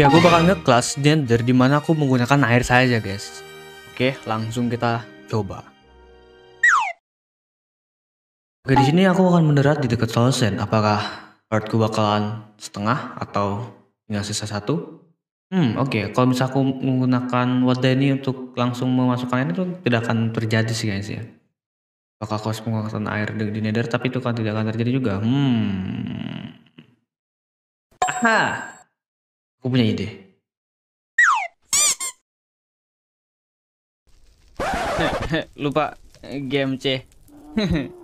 Oke, aku bakal ngeklas gender di mana aku menggunakan air saja, guys. Oke, langsung kita coba. Oke, di sini aku akan mendarat di dekat Solsen. Apakah partku bakalan setengah atau tinggal sisa satu? Hmm, oke. Okay. Kalau misalnya aku menggunakan wadah ini untuk langsung memasukkan ini itu tidak akan terjadi sih guys ya. Bakal kos menggunakan air di, di nether tapi itu kan tidak akan terjadi juga. Hmm. Aha. Aku punya ide. Lupa game C.